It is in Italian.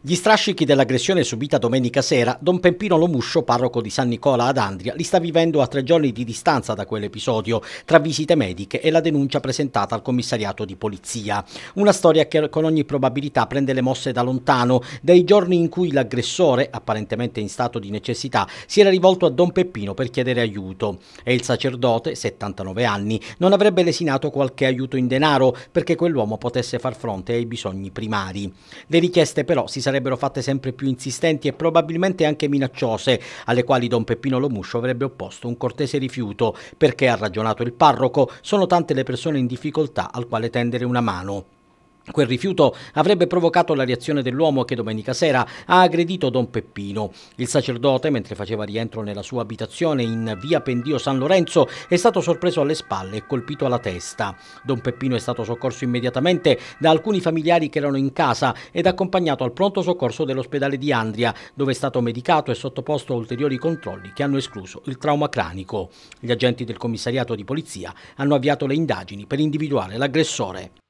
Gli strascichi dell'aggressione subita domenica sera, Don Pempino Lomuscio, parroco di San Nicola ad Andria, li sta vivendo a tre giorni di distanza da quell'episodio, tra visite mediche e la denuncia presentata al commissariato di polizia. Una storia che con ogni probabilità prende le mosse da lontano, dai giorni in cui l'aggressore, apparentemente in stato di necessità, si era rivolto a Don Peppino per chiedere aiuto. E il sacerdote, 79 anni, non avrebbe lesinato qualche aiuto in denaro perché quell'uomo potesse far fronte ai bisogni primari. Le richieste però si sarebbero fatte sempre più insistenti e probabilmente anche minacciose, alle quali Don Peppino Lomuscio avrebbe opposto un cortese rifiuto, perché, ha ragionato il parroco, sono tante le persone in difficoltà al quale tendere una mano. Quel rifiuto avrebbe provocato la reazione dell'uomo che domenica sera ha aggredito Don Peppino. Il sacerdote, mentre faceva rientro nella sua abitazione in via Pendio San Lorenzo, è stato sorpreso alle spalle e colpito alla testa. Don Peppino è stato soccorso immediatamente da alcuni familiari che erano in casa ed accompagnato al pronto soccorso dell'ospedale di Andria, dove è stato medicato e sottoposto a ulteriori controlli che hanno escluso il trauma cranico. Gli agenti del commissariato di polizia hanno avviato le indagini per individuare l'aggressore.